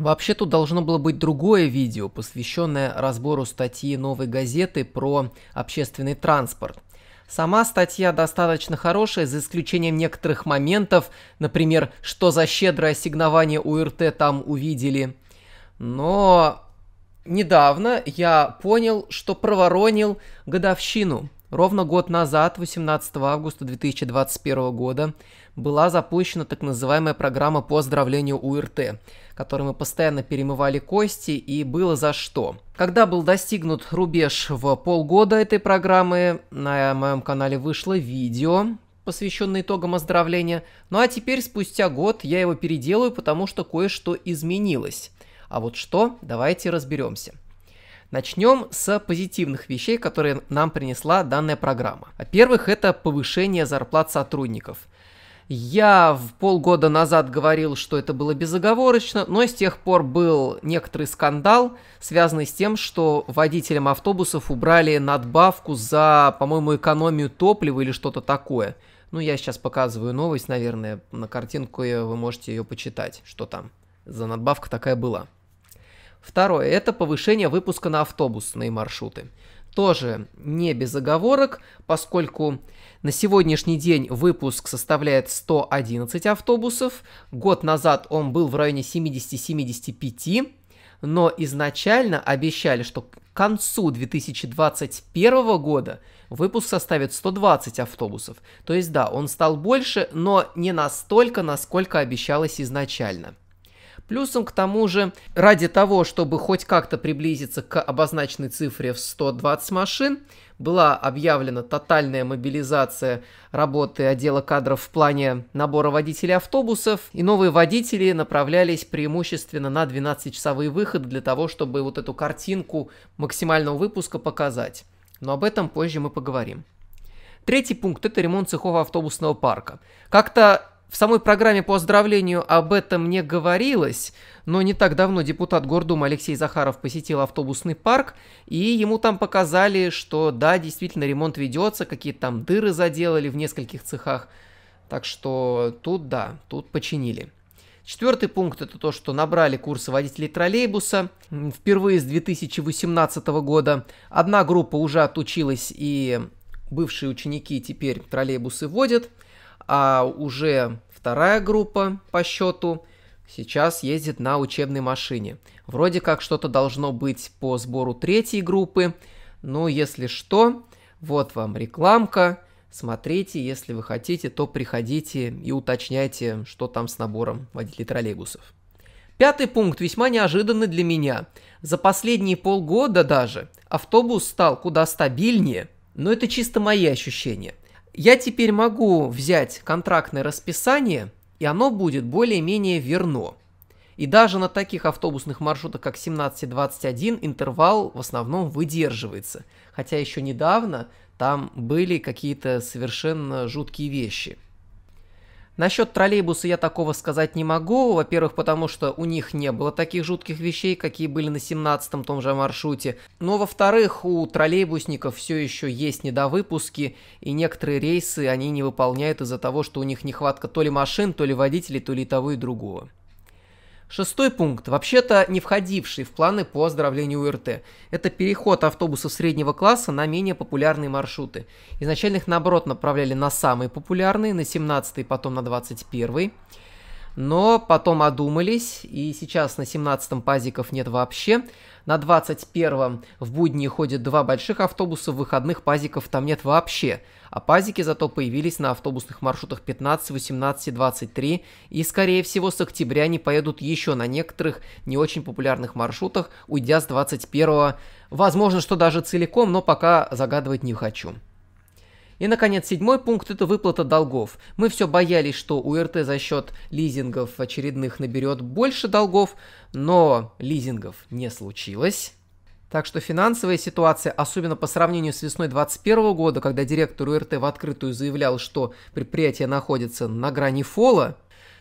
Вообще тут должно было быть другое видео, посвященное разбору статьи «Новой газеты» про общественный транспорт. Сама статья достаточно хорошая, за исключением некоторых моментов, например, что за щедрое ассигнование УРТ там увидели. Но недавно я понял, что проворонил годовщину – Ровно год назад, 18 августа 2021 года, была запущена так называемая программа по оздоровлению УРТ, которой мы постоянно перемывали кости и было за что. Когда был достигнут рубеж в полгода этой программы, на моем канале вышло видео, посвященное итогам оздоровления. Ну а теперь, спустя год, я его переделаю, потому что кое-что изменилось. А вот что, давайте разберемся. Начнем с позитивных вещей, которые нам принесла данная программа. Во-первых, это повышение зарплат сотрудников. Я в полгода назад говорил, что это было безоговорочно, но с тех пор был некоторый скандал, связанный с тем, что водителям автобусов убрали надбавку за, по-моему, экономию топлива или что-то такое. Ну, я сейчас показываю новость, наверное, на картинку вы можете ее почитать, что там за надбавка такая была. Второе – это повышение выпуска на автобусные маршруты. Тоже не без оговорок, поскольку на сегодняшний день выпуск составляет 111 автобусов. Год назад он был в районе 70-75, но изначально обещали, что к концу 2021 года выпуск составит 120 автобусов. То есть да, он стал больше, но не настолько, насколько обещалось изначально. Плюсом к тому же, ради того, чтобы хоть как-то приблизиться к обозначенной цифре в 120 машин, была объявлена тотальная мобилизация работы отдела кадров в плане набора водителей автобусов, и новые водители направлялись преимущественно на 12 часовый выход для того, чтобы вот эту картинку максимального выпуска показать. Но об этом позже мы поговорим. Третий пункт – это ремонт цехов автобусного парка. Как-то в самой программе по оздоровлению об этом не говорилось, но не так давно депутат Гордума Алексей Захаров посетил автобусный парк, и ему там показали, что да, действительно ремонт ведется, какие-то там дыры заделали в нескольких цехах. Так что тут да, тут починили. Четвертый пункт – это то, что набрали курсы водителей троллейбуса. Впервые с 2018 года одна группа уже отучилась, и бывшие ученики теперь троллейбусы водят – а уже вторая группа по счету сейчас ездит на учебной машине. Вроде как что-то должно быть по сбору третьей группы, но ну, если что, вот вам рекламка, смотрите, если вы хотите, то приходите и уточняйте, что там с набором водителей троллейбусов. Пятый пункт весьма неожиданный для меня. За последние полгода даже автобус стал куда стабильнее, но это чисто мои ощущения я теперь могу взять контрактное расписание, и оно будет более-менее верно. И даже на таких автобусных маршрутах, как 17:21, интервал в основном выдерживается. Хотя еще недавно там были какие-то совершенно жуткие вещи – Насчет троллейбуса я такого сказать не могу, во-первых, потому что у них не было таких жутких вещей, какие были на 17-м том же маршруте. Но, во-вторых, у троллейбусников все еще есть недовыпуски, и некоторые рейсы они не выполняют из-за того, что у них нехватка то ли машин, то ли водителей, то ли того и другого. Шестой пункт, вообще-то не входивший в планы по оздоровлению УРТ. Это переход автобусов среднего класса на менее популярные маршруты. Изначально их, наоборот, направляли на самые популярные, на 17-й, потом на 21-й. Но потом одумались, и сейчас на 17-м пазиков нет вообще. На 21-м в будни ходят два больших автобуса, в выходных пазиков там нет вообще. А пазики зато появились на автобусных маршрутах 15, 18 и 23, и, скорее всего, с октября они поедут еще на некоторых не очень популярных маршрутах, уйдя с 21-го, возможно, что даже целиком, но пока загадывать не хочу. И, наконец, седьмой пункт – это выплата долгов. Мы все боялись, что УРТ за счет лизингов очередных наберет больше долгов, но лизингов не случилось. Так что финансовая ситуация, особенно по сравнению с весной 2021 года, когда директор УРТ в открытую заявлял, что предприятие находится на грани фола,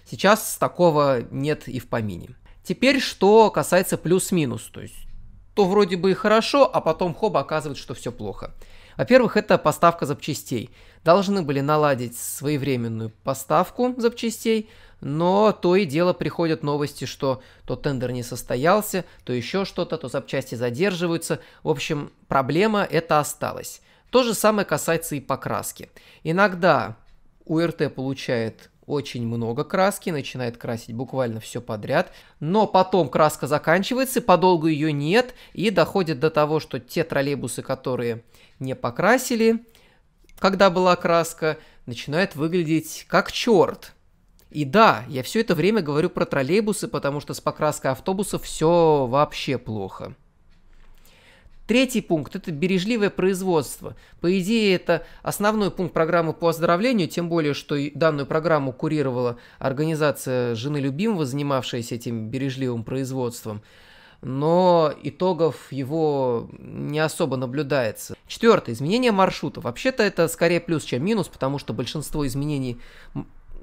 сейчас такого нет и в помине. Теперь, что касается плюс-минус, то есть то вроде бы и хорошо, а потом хоба оказывает, что все плохо. Во-первых, это поставка запчастей должны были наладить своевременную поставку запчастей, но то и дело приходят новости, что то тендер не состоялся, то еще что-то, то запчасти задерживаются. В общем, проблема эта осталась. То же самое касается и покраски. Иногда УРТ получает очень много краски, начинает красить буквально все подряд, но потом краска заканчивается, подолгу ее нет, и доходит до того, что те троллейбусы, которые не покрасили, когда была краска, начинает выглядеть как черт. И да, я все это время говорю про троллейбусы, потому что с покраской автобусов все вообще плохо. Третий пункт – это бережливое производство. По идее, это основной пункт программы по оздоровлению, тем более, что данную программу курировала организация «Жены любимого», занимавшаяся этим бережливым производством – но итогов его не особо наблюдается. Четвертое. Изменение маршрута. Вообще-то это скорее плюс, чем минус, потому что большинство изменений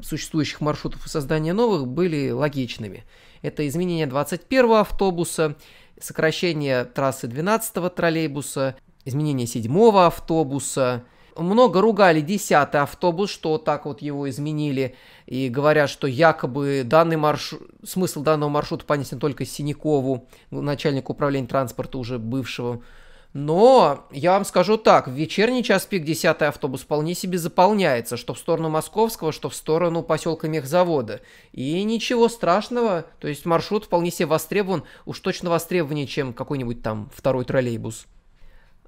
существующих маршрутов и создания новых были логичными. Это изменение 21 автобуса, сокращение трассы 12 троллейбуса, изменение 7 автобуса – много ругали десятый автобус, что так вот его изменили, и говорят, что якобы данный марш, смысл данного маршрута понесен только Синякову, начальнику управления транспорта уже бывшего. Но я вам скажу так, в вечерний час пик 10 автобус вполне себе заполняется, что в сторону Московского, что в сторону поселка Мехзавода. И ничего страшного, то есть маршрут вполне себе востребован, уж точно востребованнее, чем какой-нибудь там второй троллейбус.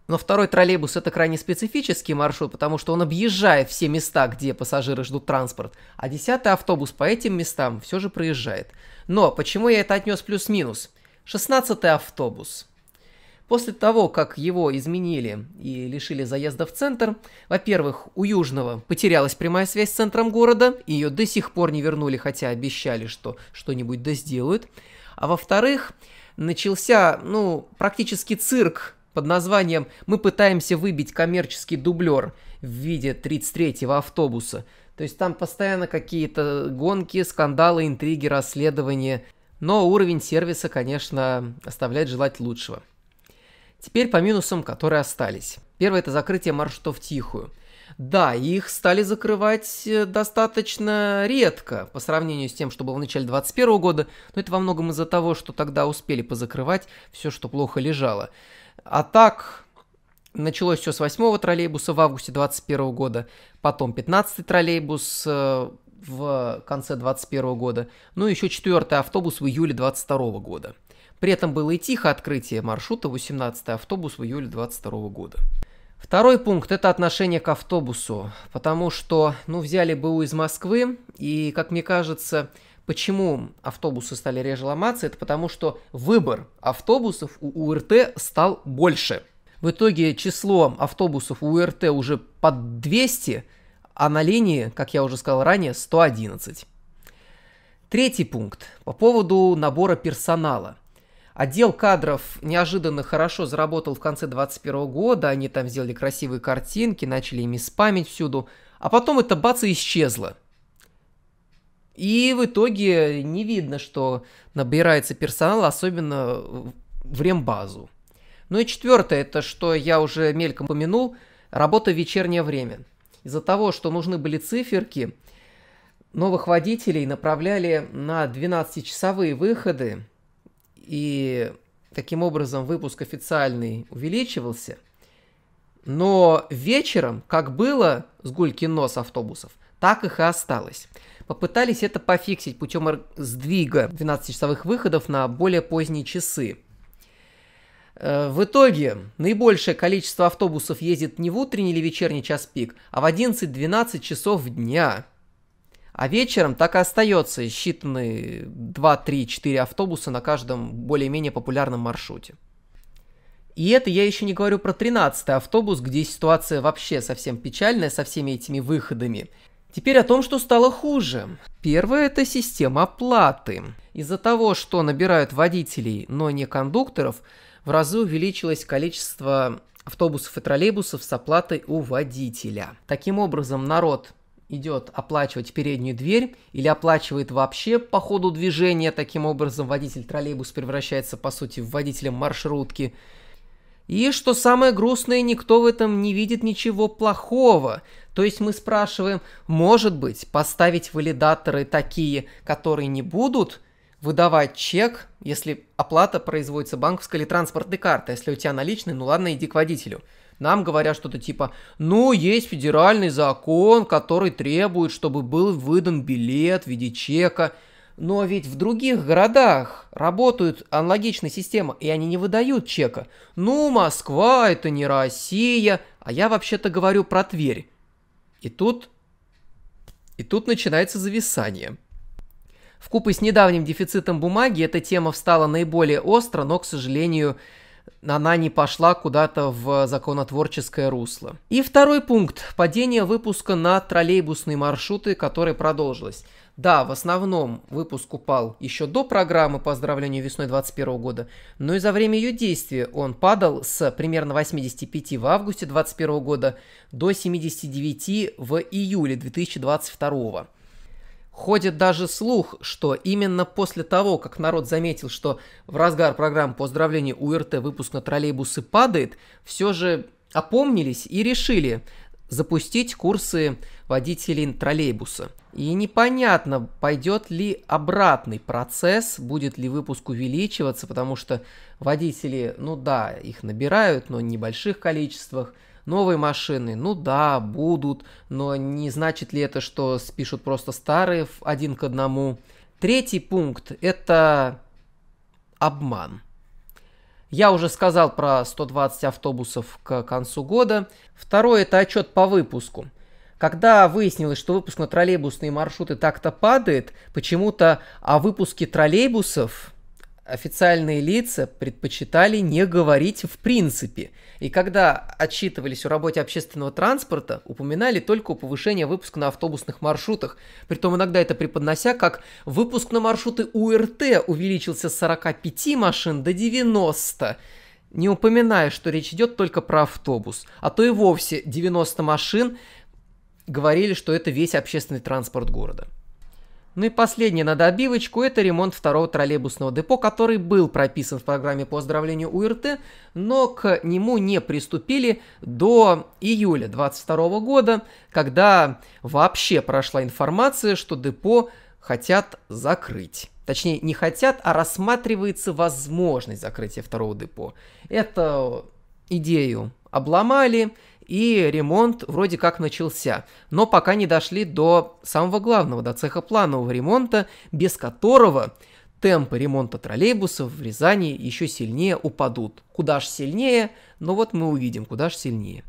Но второй троллейбус это крайне специфический маршрут, потому что он объезжает все места, где пассажиры ждут транспорт, а десятый автобус по этим местам все же проезжает. Но почему я это отнес плюс-минус? Шестнадцатый автобус. После того, как его изменили и лишили заезда в центр, во-первых, у Южного потерялась прямая связь с центром города, ее до сих пор не вернули, хотя обещали, что что-нибудь да сделают. А во-вторых, начался, ну, практически цирк под названием «Мы пытаемся выбить коммерческий дублер» в виде 33-го автобуса. То есть там постоянно какие-то гонки, скандалы, интриги, расследования. Но уровень сервиса, конечно, оставляет желать лучшего. Теперь по минусам, которые остались. Первое – это закрытие маршрутов тихую. Да, их стали закрывать э, достаточно редко по сравнению с тем, что было в начале 2021 года, но это во многом из-за того, что тогда успели позакрывать все, что плохо лежало. А так, началось все с 8 троллейбуса в августе 21 года, потом 15 троллейбус э, в конце 21 года, ну и еще 4 автобус в июле 22 года. При этом было и тихо открытие маршрута 18 автобус в июле 22 года. Второй пункт – это отношение к автобусу, потому что, ну, взяли БУ из Москвы, и, как мне кажется, Почему автобусы стали реже ломаться? Это потому, что выбор автобусов у УРТ стал больше. В итоге число автобусов у УРТ уже под 200, а на линии, как я уже сказал ранее, 111. Третий пункт по поводу набора персонала. Отдел кадров неожиданно хорошо заработал в конце 2021 года, они там сделали красивые картинки, начали ими спамить всюду, а потом это бац и исчезло – и в итоге не видно, что набирается персонал, особенно в рембазу. Ну и четвертое, это что я уже мельком упомянул, работа в вечернее время. Из-за того, что нужны были циферки, новых водителей направляли на 12-часовые выходы, и таким образом выпуск официальный увеличивался. Но вечером, как было с гулькин нос автобусов, так их и осталось попытались это пофиксить путем сдвига 12-часовых выходов на более поздние часы. Э, в итоге наибольшее количество автобусов ездит не в утренний или вечерний час пик, а в 11-12 часов дня. А вечером так и остается считанные 2-3-4 автобуса на каждом более-менее популярном маршруте. И это я еще не говорю про 13-й автобус, где ситуация вообще совсем печальная со всеми этими выходами. Теперь о том, что стало хуже. Первое – это система оплаты. Из-за того, что набирают водителей, но не кондукторов, в разы увеличилось количество автобусов и троллейбусов с оплатой у водителя. Таким образом, народ идет оплачивать переднюю дверь или оплачивает вообще по ходу движения. Таким образом, водитель троллейбус превращается, по сути, в водителя маршрутки – и что самое грустное, никто в этом не видит ничего плохого. То есть мы спрашиваем, может быть, поставить валидаторы такие, которые не будут выдавать чек, если оплата производится банковской или транспортной картой. Если у тебя наличный, ну ладно, иди к водителю. Нам говорят что-то типа, ну, есть федеральный закон, который требует, чтобы был выдан билет в виде чека. Но ведь в других городах работают аналогичные системы, и они не выдают чека. Ну, Москва, это не Россия, а я вообще-то говорю про Тверь. И тут... И тут начинается зависание. В с недавним дефицитом бумаги эта тема встала наиболее остро, но, к сожалению, она не пошла куда-то в законотворческое русло. И второй пункт – падение выпуска на троллейбусные маршруты, которое продолжилось. Да, в основном выпуск упал еще до программы по оздоровлению весной 2021 года, но и за время ее действия он падал с примерно 85 в августе 2021 года до 79 в июле 2022 года. Ходит даже слух, что именно после того, как народ заметил, что в разгар программ по поздравления УРТ выпуск на троллейбусы падает, все же опомнились и решили запустить курсы водителей троллейбуса. И непонятно, пойдет ли обратный процесс, будет ли выпуск увеличиваться, потому что водители, ну да, их набирают, но в небольших количествах – Новые машины, ну да, будут, но не значит ли это, что спишут просто старые один к одному? Третий пункт – это обман. Я уже сказал про 120 автобусов к концу года. Второе – это отчет по выпуску. Когда выяснилось, что выпуск на троллейбусные маршруты так-то падает, почему-то о выпуске троллейбусов официальные лица предпочитали не говорить в принципе. И когда отчитывались о работе общественного транспорта, упоминали только о повышении выпуска на автобусных маршрутах. Притом иногда это преподнося, как выпуск на маршруты УРТ увеличился с 45 машин до 90 не упоминая, что речь идет только про автобус, а то и вовсе 90 машин говорили, что это весь общественный транспорт города. Ну и последнее на добивочку – это ремонт второго троллейбусного депо, который был прописан в программе по оздоровлению УРТ, но к нему не приступили до июля 2022 года, когда вообще прошла информация, что депо хотят закрыть. Точнее, не хотят, а рассматривается возможность закрытия второго депо. Эту идею обломали, и ремонт вроде как начался, но пока не дошли до самого главного, до цеха планового ремонта, без которого темпы ремонта троллейбусов в Рязани еще сильнее упадут. Куда ж сильнее, но ну вот мы увидим, куда ж сильнее.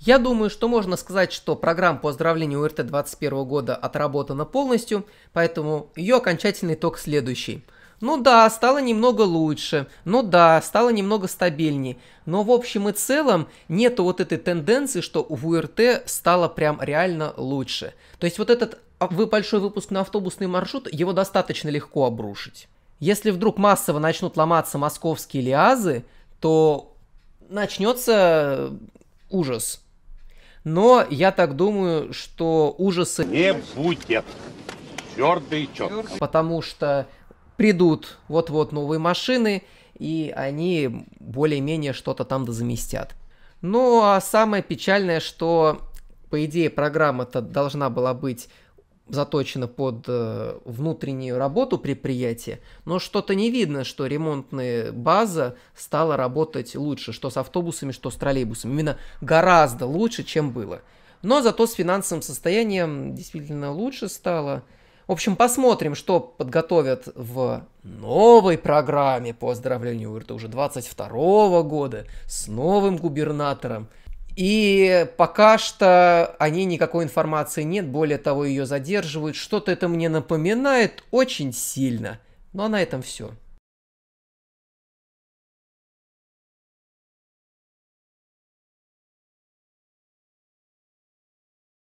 Я думаю, что можно сказать, что программа по оздоровлению УРТ 2021 года отработана полностью, поэтому ее окончательный итог следующий. Ну да, стало немного лучше, ну да, стало немного стабильнее. но в общем и целом нету вот этой тенденции, что в УРТ стало прям реально лучше. То есть вот этот а, вы большой выпуск на автобусный маршрут, его достаточно легко обрушить. Если вдруг массово начнут ломаться московские лиазы, то начнется э, ужас. Но я так думаю, что ужаса не будет. Твердый чет. Потому что придут вот-вот новые машины, и они более-менее что-то там заместят. Ну а самое печальное, что по идее программа-то должна была быть заточена под э, внутреннюю работу предприятия, но что-то не видно, что ремонтная база стала работать лучше, что с автобусами, что с троллейбусами. Именно гораздо лучше, чем было. Но зато с финансовым состоянием действительно лучше стало. В общем, посмотрим, что подготовят в новой программе по оздоровлению УРТ уже 22 года с новым губернатором. И пока что они никакой информации нет, более того, ее задерживают. Что-то это мне напоминает очень сильно. Ну а на этом все.